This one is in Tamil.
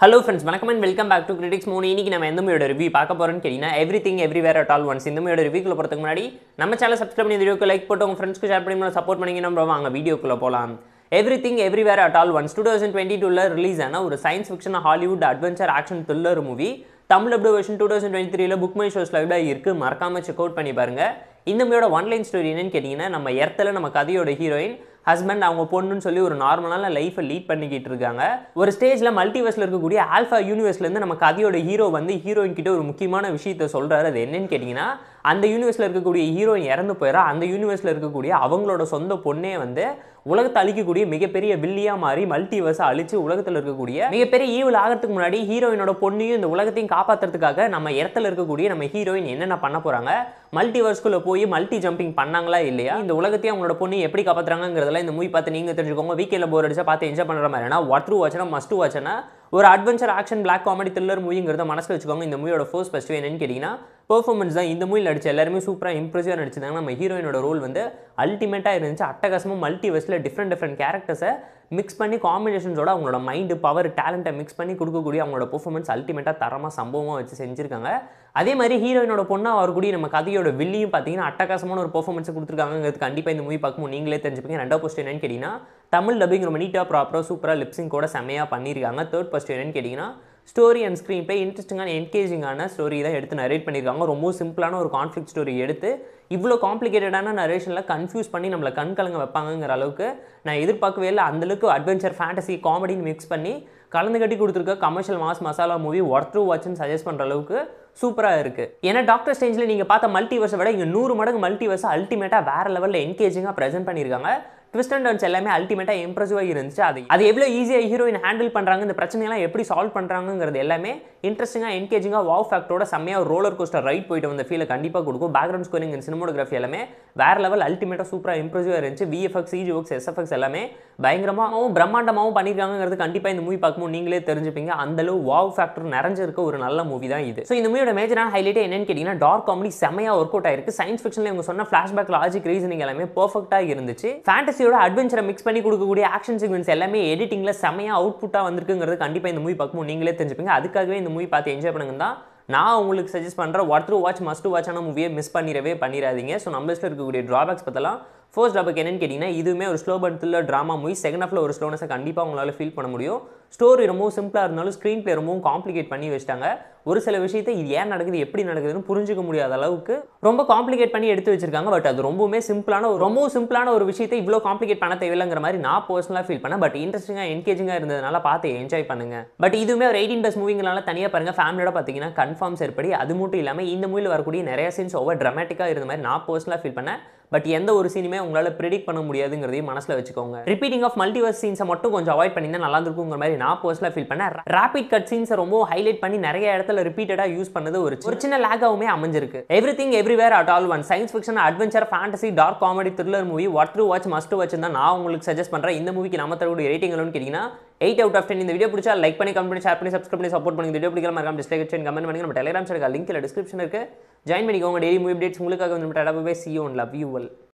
ஹலோ ஃப்ரெண்ட்ஸ் வணக்கம் and welcome back to critics மூணு இன்றைக்கி நம்ம எந்த ரிவ்யூ பார்க்க போகிறோம்னு கேட்டீங்கன்னா everything everywhere at all once இந்த மூவியோட ரிவ்யூக்குள்ள போகிறதுக்கு முன்னாடி நம்ம சேனல் சப்ஸ்கிரைப் பண்ணி வீடியோக்கு லைக் போட்டு உங்கள் ஃப்ரெண்ட்ஸ்க்கு ஷேர் பண்ணி சப்போர்ட் பண்ணி நம்ம வாங்க வீடியோக்குள்ளே போகலாம் everything everywhere at all once two thousand twenty டூவில் ரிலீஸ் ஆன ஒரு science fiction Hollywood adventure action thriller movie Tamil அப்டோ வெர்ஷன் டூ தௌசண்ட் டுவெண்ட்டி த்ரீல புக் மை ஷோஸ் லைவ்டாக இருக்குது மறக்காமல் செக் அவுட் பண்ணி பாருங்கள் இந்த மூவியோட ஒன்லைன் ஸ்டோரி என்னன்னு கேட்டிங்கன்னா நம்ம எர்த்தில் நம்ம கதையோட ஹீரோயின் ஹஸ்பண்ட் அவங்க பொண்ணுன்னு சொல்லி ஒரு நார்மலான லைஃப்பை லீட் பண்ணிக்கிட்டு இருக்காங்க ஒரு ஸ்டேஜில் மல்டிவர்ஸில் இருக்கக்கூடிய ஆல்ஃபா யூனிவர்ஸ்லேருந்து நம்ம கதையோட ஹீரோ வந்து ஹீரோயின் கிட்ட ஒரு முக்கியமான விஷயத்த சொல்கிறாரு அது என்னன்னு கேட்டிங்கன்னா அந்த யூனிவர்ஸில் இருக்கக்கூடிய ஹீரோயின் இறந்து போயிடறா அந்த யூனிவர்ஸில் இருக்கக்கூடிய அவங்களோட சொந்த பொண்ணே வந்து உலகத்தை அழிக்கக்கூடிய மிகப்பெரிய வில்லியா மாறி மல்டிவர்ஸ் அழிச்சு உலகத்தில் இருக்கக்கூடிய மிகப்பெரிய ஈவில் ஆகிறதுக்கு முன்னாடி ஹீரோயினோட பொண்ணையும் இந்த உலகத்தையும் காப்பாற்றுறதுக்காக நம்ம இடத்துல இருக்கக்கூடிய நம்ம ஹீரோயின் என்னென்ன பண்ண போகிறாங்க மல்டிவர்ஸ்குள்ள போய் மல்டி ஜம்பிங் பண்ணாங்களா இல்லையா இந்த உலகத்தையும் அவங்களோட பொண்ணு எப்படி காப்பாற்றுறாங்கிறதெல்லாம் இந்த மூவி பார்த்து நீங்கள் தெரிஞ்சுக்கோங்க வீக்கெண்டில் போர் அடிச்சா பார்த்து என்ஜாய் பண்ணுற மாதிரினா ஒர்த்ரு வாட்சனா மஸ்ட் வாட்சனா ஒரு adventure action black comedy thriller மூவிங்கிறத மனசில் வச்சுக்கோங்க இந்த மூவியோட ஃபோர்ஸ் ஃபஸ்ட்டு என்னன்னு கேட்டிங்கன்னா பெர்ஃபார்மன்ஸ் தான் இந்த மூவியில் நடிச்ச எல்லாருமே சூப்பராக இம்ப்ரெசிவாக நடிச்சிருந்தாங்க நம்ம ஹீரோயினோட ரோல் வந்து அல்டிமேட்டாக இருந்துச்சு மல்டி மல்டிவர்ஸில் டிஃப்ரெண்ட் டிஃப்ரெண்ட் கேரக்டர்ஸை மிக்ஸ் பண்ணி காம்பினேஷன்ஸோட அவங்களோட மைண்டு பவர் டேலண்ட்டை மிக்ஸ் பண்ணி கொடுக்கக்கூடிய அவங்களோட பெர்ஃபார்மன்ஸ் அல்டிமேட்டாக தரமாக சம்பவமாக வச்சு செஞ்சுருக்காங்க அதே மாதிரி ஹீரோயினோட பொண்ணாக அவர் கூடிய நம்ம கதையோட வில்லியும் பார்த்தீங்கன்னா அட்டகாசமான ஒரு பெர்ஃபார்மன்ஸை கொடுத்துருக்காங்கிறது கண்டிப்பாக இந்த மூவி பார்க்கும்போது நீங்களே தெரிஞ்சுப்பீங்க ரெண்டாவது ஃபஸ்ட் என்னன்னு கேட்டிங்கன்னா தமிழ் டப்பிங் ரொம்ப நீட்டாக ப்ராப்பராக சூப்பராக லிப்ஸிங் கூட செம்மையாக பண்ணியிருக்காங்க தேர்ட் ஃபஸ்ட் என்னன்னு கேட்டிங்கன்னா ஸ்டோரி அண்ட் ஸ்க்ரீன் பே இன்ட்ரெஸ்டிங்கான என்கேஜிங்கான ஸ்டோரி தான் எடுத்து நரேட் பண்ணியிருக்காங்க ரொம்ப சிம்பிளான ஒரு கான்ஃப்ளிக் ஸ்டோரி எடுத்து இவ்வளோ காம்ப்ளிகேட்டடான நரேஷனில் கன்ஃபியூஸ் பண்ணி நம்மளை கண் கலங்க வைப்பாங்கங்கிற அளவுக்கு நான் எதிர்பார்க்கவே இல்லை அந்தளவுக்கு அட்வென்ச்சர் ஃபேண்டசி காமெடின்னு மிக்ஸ் பண்ணி கலந்து கட்டி கொடுத்துருக்க commercial mass masala movie through வாட்சுன்னு சஜஸ்ட் பண்ணுற அளவுக்கு சூப்பராக இருக்குது ஏன்னா டாக்டர் ஸ்டேஞ்சில் நீங்கள் பார்த்த மல்டிவர்ஸை விட இங்கே நூறு மடங்கு மல்டிவர்ஸை அல்டிமேட்டாக வேறு லெவலில் என்கேஜிங்காக ப்ரெசென்ட் பண்ணியிருக்காங்க ட்விஸ்ட் அண்ட் டர்ன்ஸ் எல்லாமே அல்டிமேட்டாக இம்ப்ரெசிவாக இருந்துச்சு அது அது எவ்வளோ ஈஸியாக ஹீரோயின் ஹேண்டில் பண்ணுறாங்க இந்த பிரச்சனையெல்லாம் எப்படி சால்வ் பண்ணுறாங்கிறது எல்லாமே இன்ட்ரெஸ்டிங்காக என்கேஜிங்காக வாவ் ஃபேக்டோட செம்மையாக ஒரு ரோலர் கோஸ்டர் ரைட் போயிட்டு வந்த ஃபீலை கண்டிப்பாக கொடுக்கும் பேக்ரவுண்ட் ஸ்கோரிங் இந்த சினிமோகிராஃபி எல்லாமே வேறு லெவல் அல்டிமேட்டாக சூப்பராக இம்ப்ரெசிவாக இருந்துச்சு விஎஃப்எக்ஸ் சிஜி ஒர்க்ஸ் எஸ்எஃப்எக்ஸ் எல்லாமே பயங்கரமாகவும் பிரம்மாண்டமாகவும் பண்ணியிருக்காங்கிறது கண்டிப்பாக இந்த மூவி பார்க்கும்போது நீங்களே தெரிஞ்சுப்பீங்க அந்தளவு வாவ் ஃபேக்டர் நிறைஞ்சிருக்க ஒரு நல்ல மூவி தான் இது ஸோ இந்த மூவியோட மேஜரான ஹைலைட்டே என்னென்னு கேட்டிங்கன்னா டார்க் காமெடி செம்மையாக ஒர்க் அவுட் ஆயிருக்கு சயின்ஸ் ஃபிக்ஷனில் இவங்க சொன்ன ஃப்ளாஷ்பேக் லாஜிக் ரீசனிங் எல்லாமே பர்ஃபெக்டாக இருந்துச்சு ஃபேண்டசி ஃபேண்டசியோட அட்வென்ச்சரை மிக்ஸ் பண்ணி கொடுக்கக்கூடிய ஆக்ஷன் சீக்வன்ஸ் எல்லாமே எடிட்டிங்கில் செமையாக அவுட்புட்டாக வந்திருக்குங்கிறது கண்டிப்பாக இந்த மூவி பார்க்கும்போது நீங்களே தெரிஞ்சுப்பீங்க அதுக்காகவே இந்த மூவி பார்த்து என்ஜாய் பண்ணுங்க தான் நான் உங்களுக்கு சஜஸ்ட் பண்ணுற ஒருத்தர் வாட்ச் மஸ்ட் வாட்சான மூவியை மிஸ் பண்ணிடவே பண்ணிடாதீங்க ஸோ நம்ம இருக்கக்கூடிய ட்ராபேக்ஸ் பார்த்தலாம் ஃபர்ஸ்ட் டாபிக் என்னென்னு கேட்டிங்கன்னா இதுவுமே ஒரு ஸ்லோ படத்தில் ட்ராமா மூவி செகண்ட் ஹாஃபில் ஒரு ஸ்லோனஸை கண்டிப்பாக உங்களால் ஃபீல் பண்ண முடியும் ஸ்டோரி ரொம்பவும் சிம்பிளாக இருந்தாலும் ஸ்க்ரீன் பிளே ரொம்பவும் காம்ப்ளிகேட் பண்ணி வச்சிட்டாங்க ஒரு சில விஷயத்தை இது ஏன் நடக்குது எப்படி நடக்குதுன்னு புரிஞ்சிக்க முடியாத அளவுக்கு ரொம்ப காம்ப்ளிகேட் பண்ணி எடுத்து வச்சிருக்காங்க பட் அது ரொம்பவுமே சிம்பிளான ரொம்பவும் சிம்பிளான ஒரு விஷயத்தை இவ்வளோ காம்ப்ளிகேட் பண்ண தேவையில்லைங்கிற மாதிரி நான் பர்சனலாக ஃபீல் பண்ணேன் பட் இன்ட்ரெஸ்டிங்காக என்கேஜிங்காக இருந்ததுனால பார்த்து என்ஜாய் பண்ணுங்க பட் இதுவுமே ஒரு எயிட்டின் பஸ் மூவிங்களால தனியாக பாருங்கள் ஃபேமிலியோட பார்த்தீங்கன்னா கன்ஃபார்ம் ஏற்படி அது மட்டும் இல்லாமல் இந்த மூவியில் வரக்கூடிய நிறைய சீன்ஸ் ஓவர் ட்ரமேட்டிக்காக இருந்த மாதிரி நான் பர்சனலாக ஃபீல் பண்ணேன் பட் எந்த ஒரு சீனுமே உங்களால் ப்ரிடிக் பண்ண முடியாதுங்கிறதையும் மனசில் வச்சுக்கோங்க ரிப்பீட்டிங் ஆஃப் மல்டிவர்ஸ் சீன்ஸை மட்டும் கொஞ்சம் அவாய்ட் தான் நல்லா இருக்குங்கிற மாதிரி நான் பர்சனலாக ஃபீல் பண்ணேன் ரேபிட் கட் சீன்ஸை ரொம்ப ஹைலைட் பண்ணி நிறைய இடத்துல ரிப்பீட்டடாக யூஸ் பண்ணது ஒரு ஒரு சின்ன லேக்காகவுமே அமைஞ்சிருக்கு everything everywhere at all one science fiction adventure fantasy dark comedy thriller movie worth to watch must watch தான் நான் உங்களுக்கு சஜஸ்ட் பண்ணுறேன் இந்த மூவிக்கு நம்ம தரக்கூடிய ரேட்டிங் கேட்டிங்கன்னா எயிட் அவுட் ஆஃப் டென் இந்த வீடியோ பிடிச்சா லைக் பண்ணி கமெண்ட் ஷேர் பண்ணி சப்ஸ்கிரைப் பண்ணி சப்போர்ட் பண்ணி வீடியோ பிடிக்கலாம் மறக்காம டிஸ்லைக் அடிச்சு கமெண்ட் பண்ணுங்க நம்ம டெலிகிராம் சேனல் லிங்க் டிஸ்கிரிப்ஷன் இருக்கு ஜாயின் பண்ணிக்கோங்க டெய்லி மூவி அப்டேட்ஸ் உங்களுக்காக வந்து நம்ம data bye see one love you well